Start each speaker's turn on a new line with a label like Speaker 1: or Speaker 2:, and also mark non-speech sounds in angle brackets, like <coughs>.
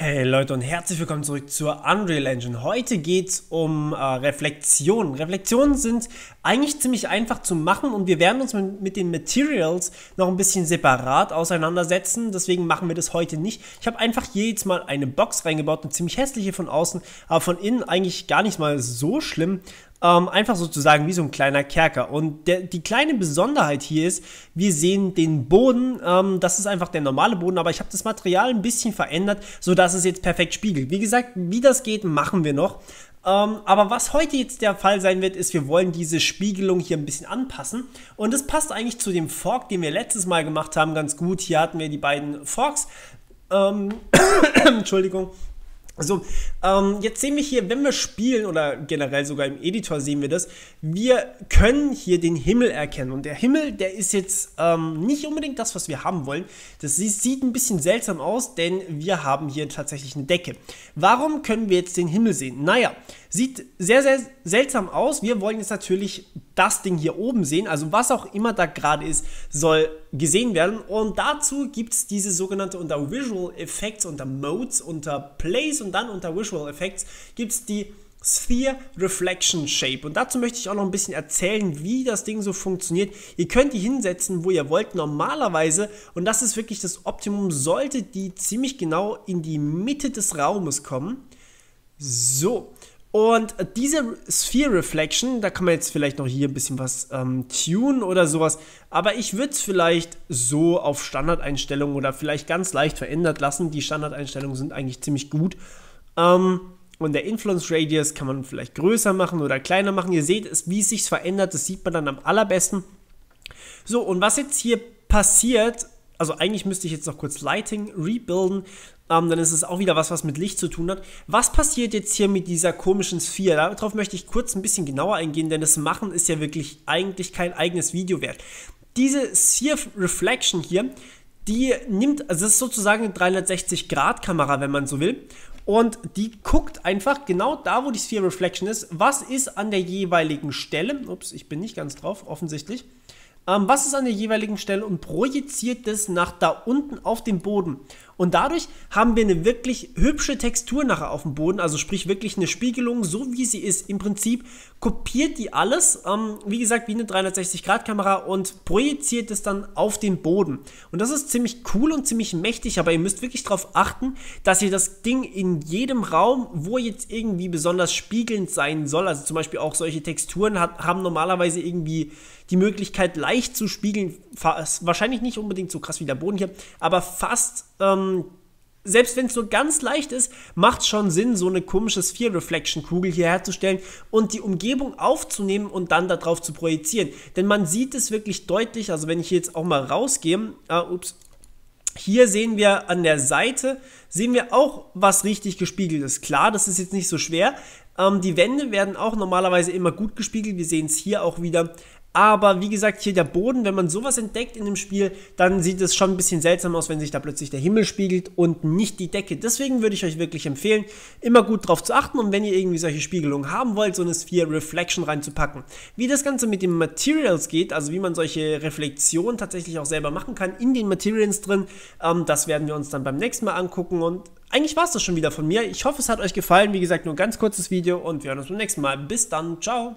Speaker 1: Hey Leute und herzlich willkommen zurück zur Unreal Engine. Heute geht es um äh, Reflexionen. Reflexionen sind eigentlich ziemlich einfach zu machen und wir werden uns mit, mit, den Materials noch ein bisschen separat auseinandersetzen. Deswegen machen wir das heute nicht. Ich habe einfach jedes Mal eine Box reingebaut, eine ziemlich hässliche von außen, aber von innen eigentlich gar nicht mal so schlimm. Ähm, einfach sozusagen wie so ein kleiner Kerker. Und der, die kleine Besonderheit hier ist, wir sehen den Boden. Ähm, das ist einfach der normale Boden, aber ich habe das Material ein bisschen verändert, sodass es jetzt perfekt spiegelt. Wie gesagt, wie das geht, machen wir noch. Ähm, aber was heute jetzt der Fall sein wird, ist, wir wollen diese Spiegelung hier ein bisschen anpassen. Und das passt eigentlich zu dem Fork, den wir letztes Mal gemacht haben, ganz gut. Hier hatten wir die beiden Forks. Ähm, <coughs> Entschuldigung. So, ähm, jetzt sehen wir hier, wenn wir spielen oder generell sogar im Editor sehen wir das, wir können hier den Himmel erkennen und der Himmel, der ist jetzt ähm, nicht unbedingt das, was wir haben wollen. Das sieht ein bisschen seltsam aus, denn wir haben hier tatsächlich eine Decke. Warum können wir jetzt den Himmel sehen? Naja, sieht sehr, sehr seltsam aus. Wir wollen jetzt natürlich das Ding hier oben sehen. Also was auch immer da gerade ist, soll gesehen werden. Und dazu gibt es diese sogenannte unter Visual Effects, unter Modes, unter Plays und dann unter Visual Effects gibt es die Sphere Reflection Shape. Und dazu möchte ich auch noch ein bisschen erzählen, wie das Ding so funktioniert. Ihr könnt die hinsetzen, wo ihr wollt, normalerweise. Und das ist wirklich das Optimum, sollte die ziemlich genau in die Mitte des Raumes kommen. So, und diese Sphere Reflection, da kann man jetzt vielleicht noch hier ein bisschen was ähm, tunen oder sowas, aber ich würde es vielleicht so auf Standardeinstellungen oder vielleicht ganz leicht verändert lassen. Die Standardeinstellungen sind eigentlich ziemlich gut. Ähm, und der Influence Radius kann man vielleicht größer machen oder kleiner machen. Ihr seht, es, wie es sich verändert, das sieht man dann am allerbesten. So, und was jetzt hier passiert, also eigentlich müsste ich jetzt noch kurz Lighting rebuilden, ähm, dann ist es auch wieder was, was mit Licht zu tun hat. Was passiert jetzt hier mit dieser komischen Sphere? Darauf möchte ich kurz ein bisschen genauer eingehen, denn das Machen ist ja wirklich eigentlich kein eigenes Video wert. Diese Sphere Reflection hier, die nimmt, also das ist sozusagen eine 360-Grad-Kamera, wenn man so will. Und die guckt einfach genau da, wo die Sphere Reflection ist, was ist an der jeweiligen Stelle. Ups, ich bin nicht ganz drauf, offensichtlich ähm, was ist an der jeweiligen Stelle und projiziert das nach da unten auf den Boden. Und dadurch haben wir eine wirklich hübsche Textur nachher auf dem Boden, also sprich wirklich eine Spiegelung, so wie sie ist. Im Prinzip kopiert die alles, ähm, wie gesagt, wie eine 360-Grad-Kamera und projiziert es dann auf den Boden. Und das ist ziemlich cool und ziemlich mächtig, aber ihr müsst wirklich darauf achten, dass ihr das Ding in jedem Raum, wo jetzt irgendwie besonders spiegelnd sein soll, also zum Beispiel auch solche Texturen hat, haben normalerweise irgendwie die Möglichkeit, leicht zu spiegeln. Fast, wahrscheinlich nicht unbedingt so krass wie der Boden hier, aber fast. Ähm, selbst wenn es nur ganz leicht ist, macht es schon Sinn, so eine komische Sphere-Reflection-Kugel hier herzustellen und die Umgebung aufzunehmen und dann darauf zu projizieren. Denn man sieht es wirklich deutlich, also wenn ich jetzt auch mal rausgehe, ah, ups, hier sehen wir an der Seite, sehen wir auch, was richtig gespiegelt ist. Klar, das ist jetzt nicht so schwer. Ähm, die Wände werden auch normalerweise immer gut gespiegelt. Wir sehen es hier auch wieder. Aber wie gesagt, hier der Boden, wenn man sowas entdeckt in dem Spiel, dann sieht es schon ein bisschen seltsam aus, wenn sich da plötzlich der Himmel spiegelt und nicht die Decke. Deswegen würde ich euch wirklich empfehlen, immer gut darauf zu achten und wenn ihr irgendwie solche Spiegelungen haben wollt, so eine Sphere Reflection reinzupacken. Wie das Ganze mit den Materials geht, also wie man solche Reflexionen tatsächlich auch selber machen kann in den Materials drin, ähm, das werden wir uns dann beim nächsten Mal angucken und eigentlich war es das schon wieder von mir. Ich hoffe, es hat euch gefallen. Wie gesagt, nur ein ganz kurzes Video und wir hören uns beim nächsten Mal. Bis dann. Ciao.